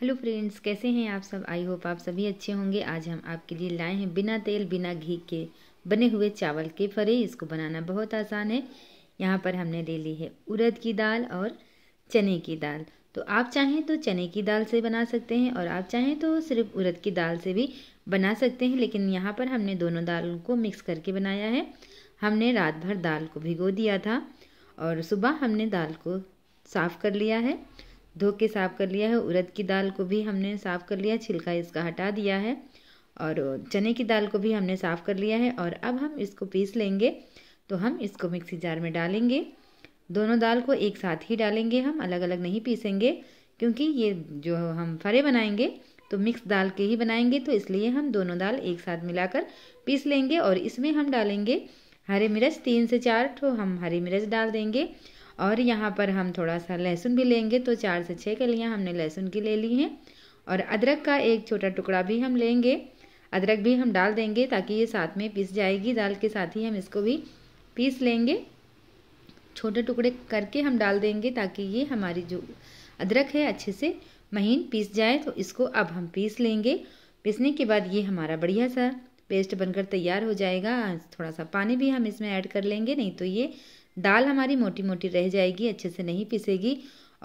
hello friends कैसे हैं आप सब आई होप आप सभी अच्छे होंगे आज हम आपके लिए लाए हैं बिना तेल बिना घी के बने हुए चावल के फरे इसको बनाना बहुत आसान है यहाँ पर हमने ले ली है उड़द की दाल और चने की दाल तो आप चाहें तो चने की दाल से बना सकते हैं और आप चाहें तो सिर्फ उड़द की दाल से भी बना सकते हैं लेकिन यहाँ पर हमने दोनों दालों को मिक्स करके बनाया है हमने रात भर दाल को भिगो दिया था और सुबह हमने दाल को साफ़ कर लिया है धो के साफ़ कर लिया है उड़द की दाल को भी हमने साफ़ कर लिया छिलका इसका हटा दिया है और चने की दाल को भी हमने साफ़ कर लिया है और अब हम इसको पीस लेंगे तो हम इसको मिक्सी जार में डालेंगे दोनों दाल को एक साथ ही डालेंगे हम अलग अलग नहीं पीसेंगे क्योंकि ये जो हम फरे बनाएंगे तो मिक्स दाल के ही बनाएंगे तो इसलिए हम दोनों दाल एक साथ मिलाकर पीस लेंगे और इसमें हम डालेंगे हरे मिर्च तीन से चार तो हम हरी मिर्च डाल देंगे और यहाँ पर हम थोड़ा सा लहसुन भी लेंगे तो चार से छः कलियाँ हमने लहसुन की ले ली हैं और अदरक का एक छोटा टुकड़ा भी हम लेंगे अदरक भी हम डाल देंगे ताकि ये साथ में पीस जाएगी दाल के साथ ही हम इसको भी पीस लेंगे छोटे टुकड़े करके हम डाल देंगे ताकि ये हमारी जो अदरक है अच्छे से महीन पीस जाए तो इसको अब हम पीस लेंगे पीसने के बाद ये हमारा बढ़िया सा पेस्ट बनकर तैयार हो जाएगा थोड़ा सा पानी भी हम इसमें ऐड कर लेंगे नहीं तो ये दाल हमारी मोटी मोटी रह जाएगी अच्छे से नहीं पीसेगी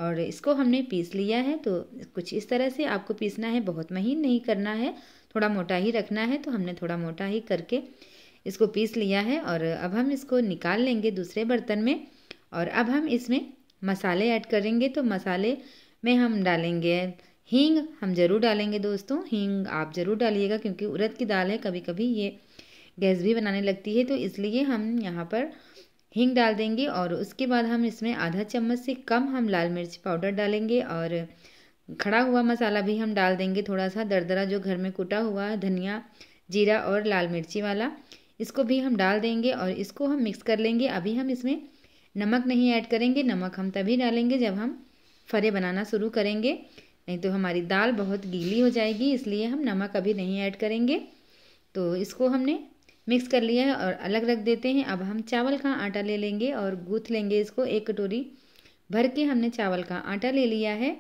और इसको हमने पीस लिया है तो कुछ इस तरह से आपको पीसना है बहुत महीन नहीं करना है थोड़ा मोटा ही रखना है तो हमने थोड़ा मोटा ही करके इसको पीस लिया है और अब हम इसको निकाल लेंगे दूसरे बर्तन में और अब हम इसमें मसाले ऐड करेंगे तो मसाले में हम डालेंगे हींग हम ज़रूर डालेंगे दोस्तों हींग आप ज़रूर डालिएगा क्योंकि उड़द की दाल है कभी कभी ये गैस भी बनाने लगती है तो इसलिए हम यहाँ पर हींग डाल देंगे और उसके बाद हम इसमें आधा चम्मच से कम हम लाल मिर्च पाउडर डालेंगे और खड़ा हुआ मसाला भी हम डाल देंगे थोड़ा सा दरदरा जो घर में कुटा हुआ धनिया जीरा और लाल मिर्ची वाला इसको भी हम डाल देंगे और इसको हम मिक्स कर लेंगे अभी हम इसमें नमक नहीं ऐड करेंगे नमक हम तभी डालेंगे जब हम फरे बनाना शुरू करेंगे नहीं तो हमारी दाल बहुत गीली हो जाएगी इसलिए हम नमक अभी नहीं ऐड करेंगे तो इसको हमने मिक्स कर लिया है और अलग रख देते हैं अब हम चावल का आटा ले लेंगे और गूँथ लेंगे इसको एक कटोरी भर के हमने चावल का आटा ले लिया है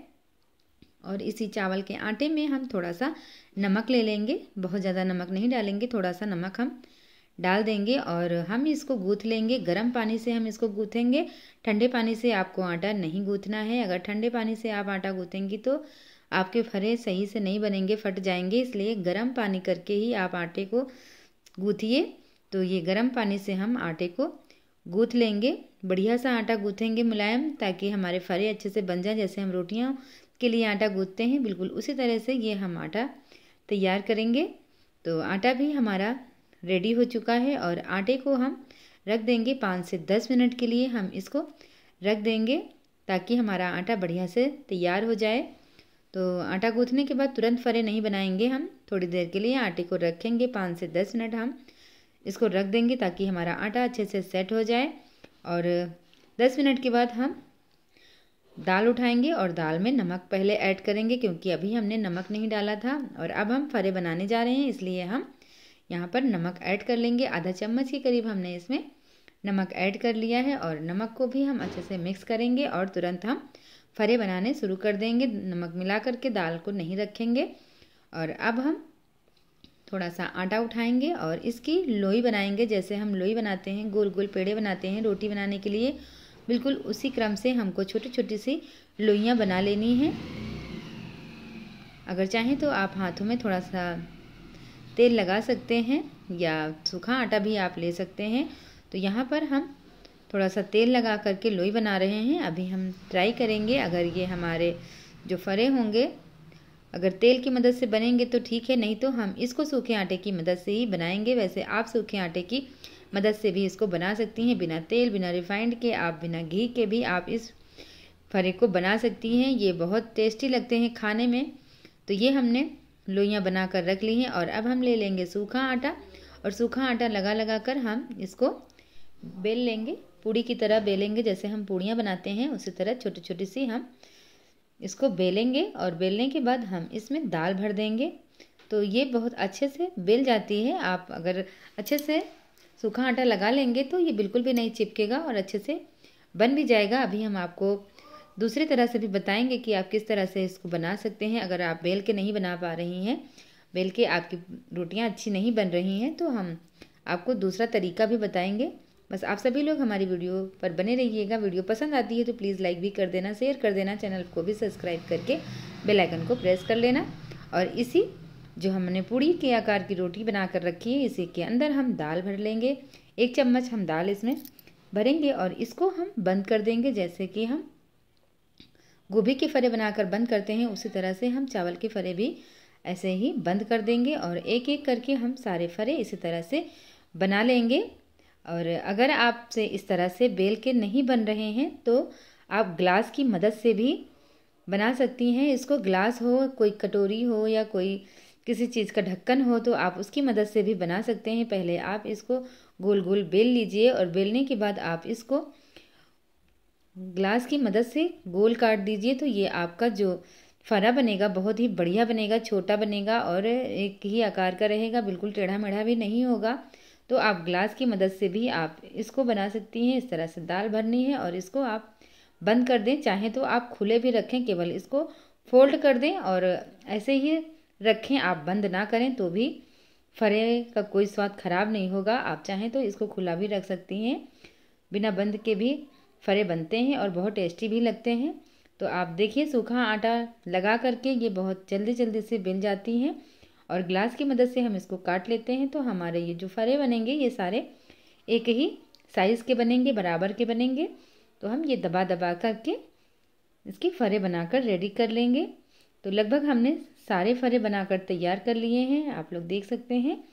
और इसी चावल के आटे में हम थोड़ा सा नमक ले लेंगे बहुत ज़्यादा नमक नहीं डालेंगे थोड़ा सा नमक हम डाल देंगे और हम इसको गूँथ लेंगे गर्म पानी से हम इसको गूँथेंगे ठंडे पानी से आपको आटा नहीं गूँथना है अगर ठंडे पानी से आप आटा गूँथेंगी तो आपके फरे सही से नहीं बनेंगे फट जाएंगे इसलिए गर्म पानी करके ही आप आटे को गूथिए तो ये गर्म पानी से हम आटे को गूँथ लेंगे बढ़िया सा आटा गूँथेंगे मुलायम ताकि हमारे फरे अच्छे से बन जाए जैसे हम रोटियाँ के लिए आटा गूँथते हैं बिल्कुल उसी तरह से ये हम आटा तैयार करेंगे तो आटा भी हमारा रेडी हो चुका है और आटे को हम रख देंगे पाँच से दस मिनट के लिए हम इसको रख देंगे ताकि हमारा आटा बढ़िया से तैयार हो जाए तो आटा गूँथने के बाद तुरंत फरे नहीं बनाएंगे हम थोड़ी देर के लिए आटे को रखेंगे पाँच से दस मिनट हम इसको रख देंगे ताकि हमारा आटा अच्छे से सेट हो जाए और दस मिनट के बाद हम दाल उठाएंगे और दाल में नमक पहले ऐड करेंगे क्योंकि अभी हमने नमक नहीं डाला था और अब हम फरे बनाने जा रहे हैं इसलिए हम यहाँ पर नमक ऐड कर लेंगे आधा चम्मच के करीब हमने इसमें नमक ऐड कर लिया है और नमक को भी हम अच्छे से मिक्स करेंगे और तुरंत हम फरे बनाने शुरू कर देंगे नमक मिला करके दाल को नहीं रखेंगे और अब हम थोड़ा सा आटा उठाएंगे और इसकी लोई बनाएंगे जैसे हम लोई बनाते हैं गोल गोल पेड़े बनाते हैं रोटी बनाने के लिए बिल्कुल उसी क्रम से हमको छोटी छोटी सी लोइयाँ बना लेनी हैं अगर चाहें तो आप हाथों में थोड़ा सा तेल लगा सकते हैं या सूखा आटा भी आप ले सकते हैं तो यहाँ पर हम थोड़ा सा तेल लगा करके लोई बना रहे हैं अभी हम ट्राई करेंगे अगर ये हमारे जो फरे होंगे अगर तेल की मदद से बनेंगे तो ठीक है नहीं तो हम इसको सूखे आटे की मदद से ही बनाएंगे वैसे आप सूखे आटे की मदद से भी इसको बना सकती हैं बिना तेल बिना रिफाइंड के आप बिना घी के भी आप इस फरे को बना सकती हैं ये बहुत टेस्टी लगते हैं खाने में तो ये हमने लोइयाँ बना कर रख ली हैं और अब हम ले लेंगे सूखा आटा और सूखा आटा लगा लगा कर हम इसको बेल लेंगे पूड़ी की तरह बेलेंगे जैसे हम पूड़ियाँ बनाते हैं उसी तरह छोटी छोटी सी हम इसको बेलेंगे और बेलने के बाद हम इसमें दाल भर देंगे तो ये बहुत अच्छे से बेल जाती है आप अगर अच्छे से सूखा आटा लगा लेंगे तो ये बिल्कुल भी नहीं चिपकेगा और अच्छे से बन भी जाएगा अभी हम आपको दूसरी तरह से भी बताएंगे कि आप किस तरह से इसको बना सकते हैं अगर आप बेल के नहीं बना पा रही हैं बेल के आपकी रोटियां अच्छी नहीं बन रही हैं तो हम आपको दूसरा तरीका भी बताएंगे बस आप सभी लोग हमारी वीडियो पर बने रहिएगा वीडियो पसंद आती है तो प्लीज़ लाइक भी कर देना शेयर कर देना चैनल को भी सब्सक्राइब करके बेल आइकन को प्रेस कर लेना और इसी जो हमने पूड़ी के आकार की रोटी बना कर रखी है इसी के अंदर हम दाल भर लेंगे एक चम्मच हम दाल इसमें भरेंगे और इसको हम बंद कर देंगे जैसे कि हम गोभी के फरे बनाकर बंद करते हैं उसी तरह से हम चावल के फरे भी ऐसे ही बंद कर देंगे और एक एक करके हम सारे फरे इसी तरह से बना लेंगे और अगर आपसे इस तरह से बेल के नहीं बन रहे हैं तो आप ग्लास की मदद से भी बना सकती हैं इसको ग्लास हो कोई कटोरी हो या कोई किसी चीज़ का ढक्कन हो तो आप उसकी मदद से भी बना सकते हैं पहले आप इसको गोल गोल बेल लीजिए और बेलने के बाद आप इसको ग्लास की मदद से गोल काट दीजिए तो ये आपका जो फरा बनेगा बहुत ही बढ़िया बनेगा छोटा बनेगा और एक ही आकार का रहेगा बिल्कुल टेढ़ा मेढ़ा भी नहीं होगा तो आप ग्लास की मदद से भी आप इसको बना सकती हैं इस तरह से दाल भरनी है और इसको आप बंद कर दें चाहें तो आप खुले भी रखें केवल इसको फोल्ड कर दें और ऐसे ही रखें आप बंद ना करें तो भी फरे का कोई स्वाद खराब नहीं होगा आप चाहें तो इसको खुला भी रख सकती हैं बिना बंद के भी फरे बनते हैं और बहुत टेस्टी भी लगते हैं तो आप देखिए सूखा आटा लगा करके ये बहुत जल्दी जल्दी से बेल जाती हैं और ग्लास की मदद से हम इसको काट लेते हैं तो हमारे ये जो फरे बनेंगे ये सारे एक ही साइज़ के बनेंगे बराबर के बनेंगे तो हम ये दबा दबा करके इसकी फरे बनाकर रेडी कर लेंगे तो लगभग हमने सारे फरे बनाकर तैयार कर लिए हैं आप लोग देख सकते हैं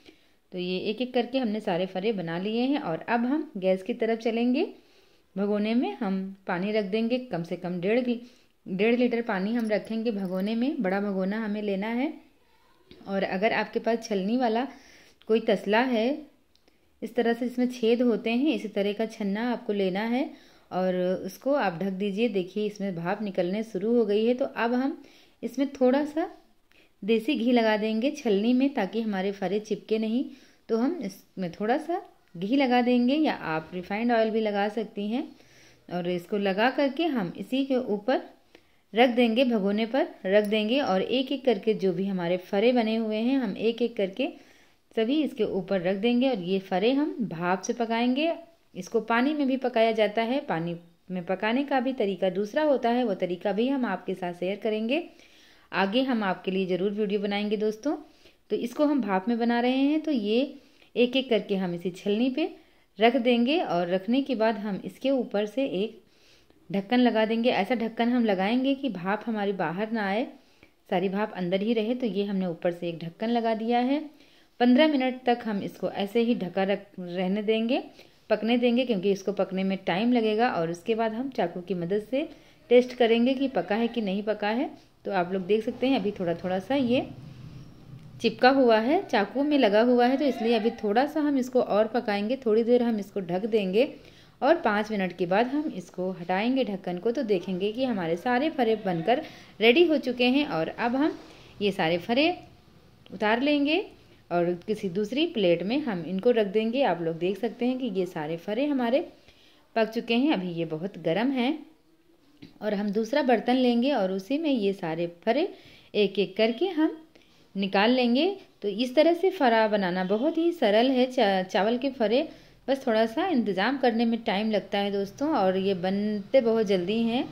तो ये एक एक करके हमने सारे फरे बना लिए हैं और अब हम गैस की तरफ चलेंगे भगोने में हम पानी रख देंगे कम से कम डेढ़ डेढ़ लीटर पानी हम रखेंगे भगोने में बड़ा भगोना हमें लेना है और अगर आपके पास छलनी वाला कोई तसला है इस तरह से इसमें छेद होते हैं इसी तरह का छन्ना आपको लेना है और उसको आप ढक दीजिए देखिए इसमें भाप निकलने शुरू हो गई है तो अब हम इसमें थोड़ा सा देसी घी लगा देंगे छलनी में ताकि हमारे फरे चिपके नहीं तो हम इसमें थोड़ा सा घी लगा देंगे या आप रिफाइंड ऑयल भी लगा सकती हैं और इसको लगा करके हम इसी के ऊपर रख देंगे भगोने पर रख देंगे और एक एक करके जो भी हमारे फरे बने हुए हैं हम एक एक करके सभी इसके ऊपर रख देंगे और ये फरे हम भाप से पकाएंगे इसको पानी में भी पकाया जाता है पानी में पकाने का भी तरीका दूसरा होता है वो तरीका भी हम आपके साथ शेयर करेंगे आगे हम आपके लिए ज़रूर वीडियो बनाएंगे दोस्तों तो इसको हम भाप में बना रहे हैं तो ये एक एक करके हम इसे छलनी पे रख देंगे और रखने के बाद हम इसके ऊपर से एक ढक्कन लगा देंगे ऐसा ढक्कन हम लगाएंगे कि भाप हमारी बाहर ना आए सारी भाप अंदर ही रहे तो ये हमने ऊपर से एक ढक्कन लगा दिया है पंद्रह मिनट तक हम इसको ऐसे ही ढका रख रहने देंगे पकने देंगे क्योंकि इसको पकने में टाइम लगेगा और उसके बाद हम चाकू की मदद से टेस्ट करेंगे कि पका है कि नहीं पका है तो आप लोग देख सकते हैं अभी थोड़ा थोड़ा सा ये चिपका हुआ है चाकू में लगा हुआ है तो इसलिए अभी थोड़ा सा हम इसको और पकाएंगे थोड़ी देर हम इसको ढक देंगे और पाँच मिनट के बाद हम इसको हटाएंगे ढक्कन को तो देखेंगे कि हमारे सारे फरे बनकर रेडी हो चुके हैं और अब हम ये सारे फरे उतार लेंगे और किसी दूसरी प्लेट में हम इनको रख देंगे आप लोग देख सकते हैं कि ये सारे फरे हमारे पक चुके हैं अभी ये बहुत गर्म है और हम दूसरा बर्तन लेंगे और उसी में ये सारे फरे एक एक करके हम निकाल लेंगे तो इस तरह से फरा बनाना बहुत ही सरल है चा, चावल के फरे बस थोड़ा सा इंतज़ाम करने में टाइम लगता है दोस्तों और ये बनते बहुत जल्दी हैं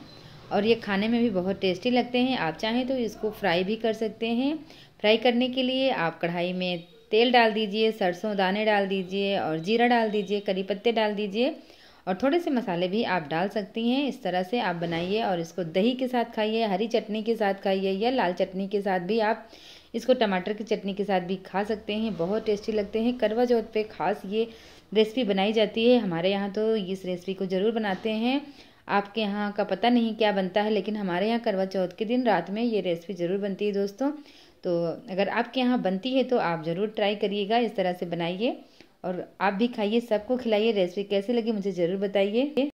और ये खाने में भी बहुत टेस्टी लगते हैं आप चाहें तो इसको फ्राई भी कर सकते हैं फ्राई करने के लिए आप कढ़ाई में तेल डाल दीजिए सरसों दाने डाल दीजिए और जीरा डाल दीजिए करी पत्ते डाल दीजिए और थोड़े से मसाले भी आप डाल सकती हैं इस तरह से आप बनाइए और इसको दही के साथ खाइए हरी चटनी के साथ खाइए या लाल चटनी के साथ भी आप इसको टमाटर की चटनी के साथ भी खा सकते हैं बहुत टेस्टी लगते हैं करवा चौथ पे खास ये रेसिपी बनाई जाती है हमारे यहाँ तो इस रेसिपी को ज़रूर बनाते हैं आपके यहाँ का पता नहीं क्या बनता है लेकिन हमारे यहाँ करवा चौथ के दिन रात में ये रेसिपी ज़रूर बनती है दोस्तों तो अगर आपके यहाँ बनती है तो आप ज़रूर ट्राई करिएगा इस तरह से बनाइए और आप भी खाइए सबको खिलाइए रेसिपी कैसी लगी मुझे ज़रूर बताइए